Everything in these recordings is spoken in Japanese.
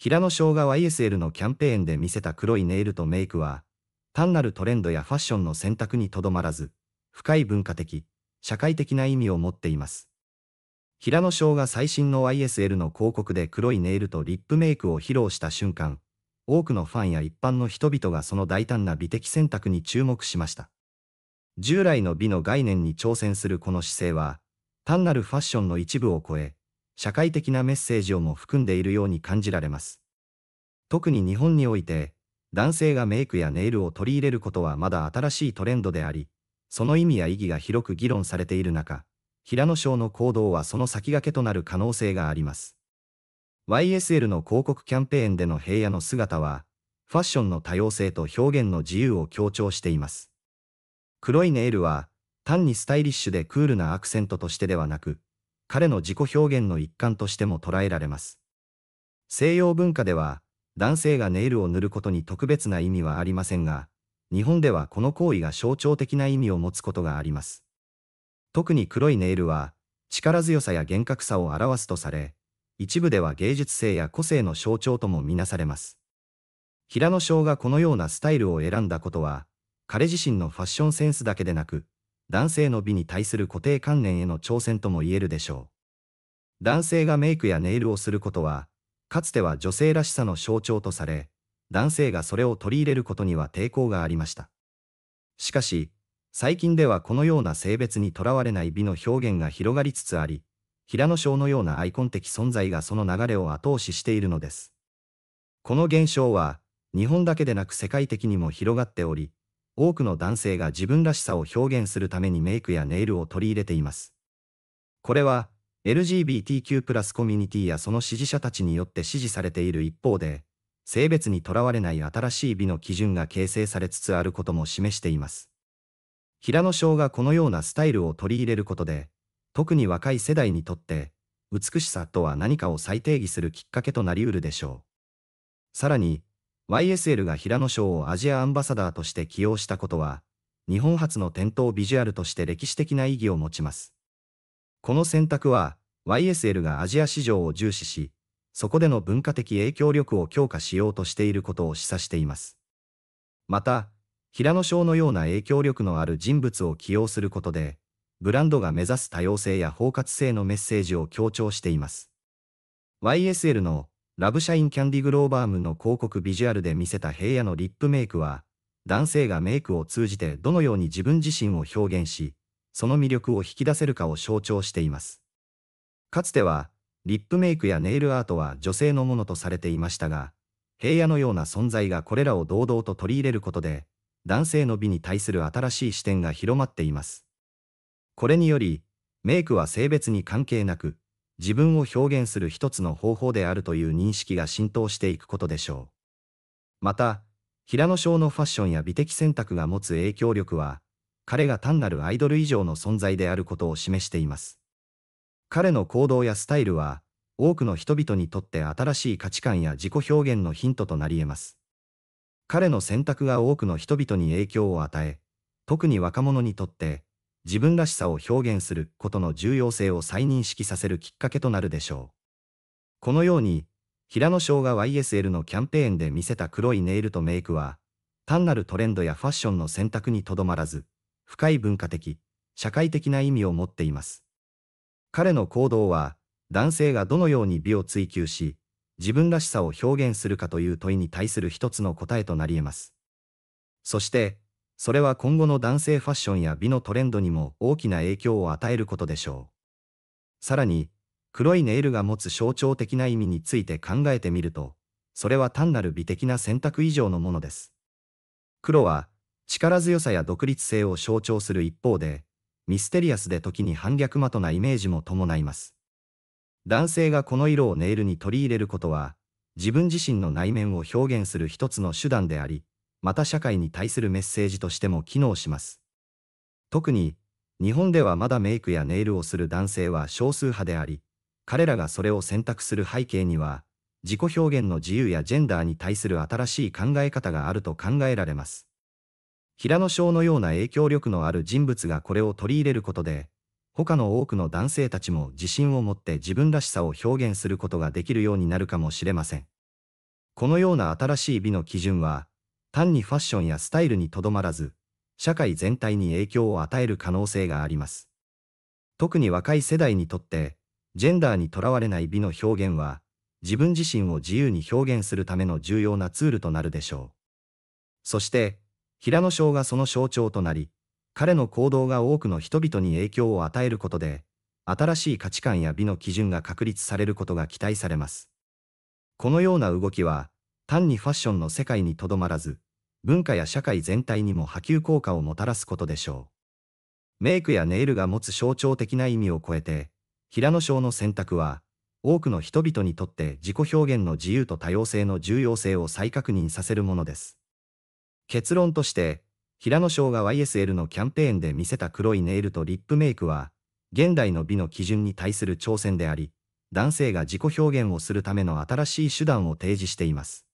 平野翔が YSL のキャンペーンで見せた黒いネイルとメイクは、単なるトレンドやファッションの選択にとどまらず、深い文化的、社会的な意味を持っています。平野翔が最新の YSL の広告で黒いネイルとリップメイクを披露した瞬間、多くのファンや一般の人々がその大胆な美的選択に注目しました。従来の美の概念に挑戦するこの姿勢は、単なるファッションの一部を超え、社会的なメッセージをも含んでいるように感じられます。特に日本において、男性がメイクやネイルを取り入れることはまだ新しいトレンドであり、その意味や意義が広く議論されている中、平野省の行動はその先駆けとなる可能性があります。YSL の広告キャンペーンでの平野の姿は、ファッションの多様性と表現の自由を強調しています。黒いネイルは、単にスタイリッシュでクールなアクセントとしてではなく、彼の自己表現の一環としても捉えられます。西洋文化では、男性がネイルを塗ることに特別な意味はありませんが、日本ではこの行為が象徴的な意味を持つことがあります。特に黒いネイルは、力強さや厳格さを表すとされ、一部では芸術性や個性の象徴ともみなされます。平野翔がこのようなスタイルを選んだことは、彼自身のファッションセンスだけでなく、男性の美に対する固定観念への挑戦とも言えるでしょう。男性がメイクやネイルをすることは、かつては女性らしさの象徴とされ、男性がそれを取り入れることには抵抗がありました。しかし、最近ではこのような性別にとらわれない美の表現が広がりつつあり、平野翔のようなアイコン的存在がその流れを後押ししているのです。この現象は、日本だけでなく世界的にも広がっており、多くの男性が自分らしさを表現するためにメイクやネイルを取り入れています。これは、LGBTQ+, コミュニティやその支持者たちによって支持されている一方で、性別にとらわれない新しい美の基準が形成されつつあることも示しています。平野翔がこのようなスタイルを取り入れることで、特に若い世代にとって、美しさとは何かを再定義するきっかけとなりうるでしょう。さらに、YSL が平野賞をアジアアンバサダーとして起用したことは、日本初の店頭ビジュアルとして歴史的な意義を持ちます。この選択は、YSL がアジア市場を重視し、そこでの文化的影響力を強化しようとしていることを示唆しています。また、平野翔のような影響力のある人物を起用することで、ブランドが目指す多様性や包括性のメッセージを強調しています。YSL のラブシャインキャンディグローバームの広告ビジュアルで見せた平野のリップメイクは、男性がメイクを通じてどのように自分自身を表現し、その魅力を引き出せるかを象徴しています。かつては、リップメイクやネイルアートは女性のものとされていましたが、平野のような存在がこれらを堂々と取り入れることで、男性の美に対する新しい視点が広まっています。これにより、メイクは性別に関係なく、自分を表現する一つの方法であるという認識が浸透していくことでしょう。また、平野翔のファッションや美的選択が持つ影響力は、彼が単なるアイドル以上の存在であることを示しています。彼の行動やスタイルは、多くの人々にとって新しい価値観や自己表現のヒントとなり得ます。彼の選択が多くの人々に影響を与え、特に若者にとって、自分らしさを表現することの重要性を再認識させるきっかけとなるでしょう。このように、平野翔が YSL のキャンペーンで見せた黒いネイルとメイクは、単なるトレンドやファッションの選択にとどまらず、深い文化的、社会的な意味を持っています。彼の行動は、男性がどのように美を追求し、自分らしさを表現するかという問いに対する一つの答えとなり得ます。そして、それは今後の男性ファッションや美のトレンドにも大きな影響を与えることでしょう。さらに、黒いネイルが持つ象徴的な意味について考えてみると、それは単なる美的な選択以上のものです。黒は、力強さや独立性を象徴する一方で、ミステリアスで時に反逆的なイメージも伴います。男性がこの色をネイルに取り入れることは、自分自身の内面を表現する一つの手段であり、また社会に対するメッセージとしても機能します。特に、日本ではまだメイクやネイルをする男性は少数派であり、彼らがそれを選択する背景には、自己表現の自由やジェンダーに対する新しい考え方があると考えられます。平野翔のような影響力のある人物がこれを取り入れることで、他の多くの男性たちも自信を持って自分らしさを表現することができるようになるかもしれません。このような新しい美の基準は、単にファッションやスタイルにとどまらず、社会全体に影響を与える可能性があります。特に若い世代にとって、ジェンダーにとらわれない美の表現は、自分自身を自由に表現するための重要なツールとなるでしょう。そして、平野翔がその象徴となり、彼の行動が多くの人々に影響を与えることで、新しい価値観や美の基準が確立されることが期待されます。このような動きは、単にファッションの世界にとどまらず、文化や社会全体にも波及効果をもたらすことでしょう。メイクやネイルが持つ象徴的な意味を超えて、平野翔の選択は、多くの人々にとって自己表現の自由と多様性の重要性を再確認させるものです。結論として、平野翔が YSL のキャンペーンで見せた黒いネイルとリップメイクは、現代の美の基準に対する挑戦であり、男性が自己表現をするための新しい手段を提示しています。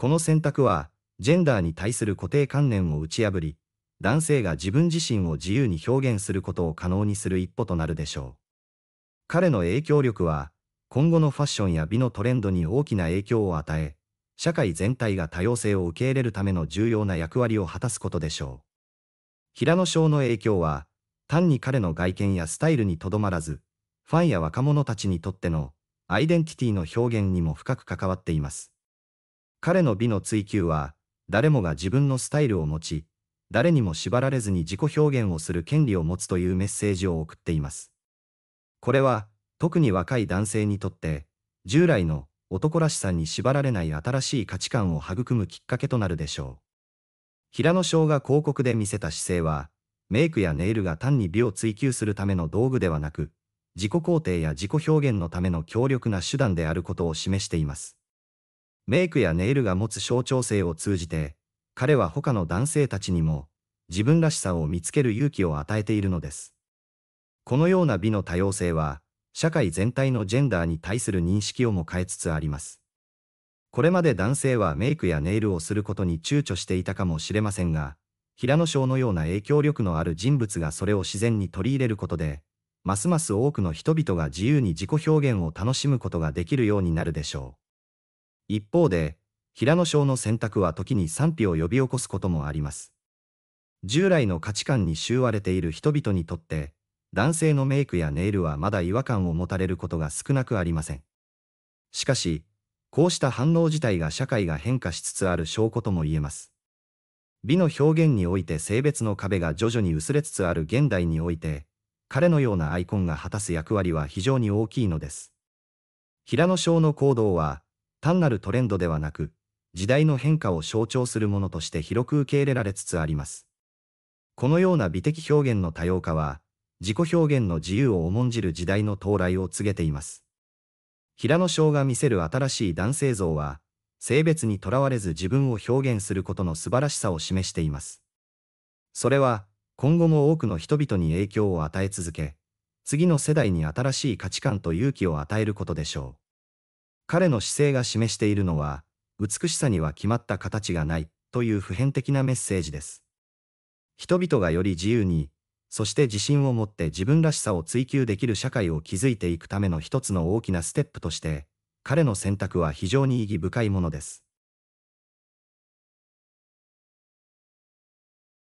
この選択は、ジェンダーに対する固定観念を打ち破り、男性が自分自身を自由に表現することを可能にする一歩となるでしょう。彼の影響力は、今後のファッションや美のトレンドに大きな影響を与え、社会全体が多様性を受け入れるための重要な役割を果たすことでしょう。平野翔の影響は、単に彼の外見やスタイルにとどまらず、ファンや若者たちにとってのアイデンティティの表現にも深く関わっています。彼の美の追求は、誰もが自分のスタイルを持ち、誰にも縛られずに自己表現をする権利を持つというメッセージを送っています。これは、特に若い男性にとって、従来の男らしさに縛られない新しい価値観を育むきっかけとなるでしょう。平野翔が広告で見せた姿勢は、メイクやネイルが単に美を追求するための道具ではなく、自己肯定や自己表現のための強力な手段であることを示しています。メイクやネイルが持つ象徴性を通じて、彼は他の男性たちにも、自分らしさを見つける勇気を与えているのです。このような美の多様性は、社会全体のジェンダーに対する認識をも変えつつあります。これまで男性はメイクやネイルをすることに躊躇していたかもしれませんが、平野翔のような影響力のある人物がそれを自然に取り入れることで、ますます多くの人々が自由に自己表現を楽しむことができるようになるでしょう。一方で、平野賞の選択は時に賛否を呼び起こすこともあります。従来の価値観に習われている人々にとって、男性のメイクやネイルはまだ違和感を持たれることが少なくありません。しかし、こうした反応自体が社会が変化しつつある証拠とも言えます。美の表現において性別の壁が徐々に薄れつつある現代において、彼のようなアイコンが果たす役割は非常に大きいのです。平野翔の行動は、単なるトレンドではなく、時代の変化を象徴するものとして広く受け入れられつつあります。このような美的表現の多様化は、自己表現の自由を重んじる時代の到来を告げています。平野翔が見せる新しい男性像は、性別にとらわれず自分を表現することの素晴らしさを示しています。それは、今後も多くの人々に影響を与え続け、次の世代に新しい価値観と勇気を与えることでしょう。彼の姿勢が示しているのは、美しさには決まった形がないという普遍的なメッセージです。人々がより自由に、そして自信を持って自分らしさを追求できる社会を築いていくための一つの大きなステップとして、彼の選択は非常に意義深いものです。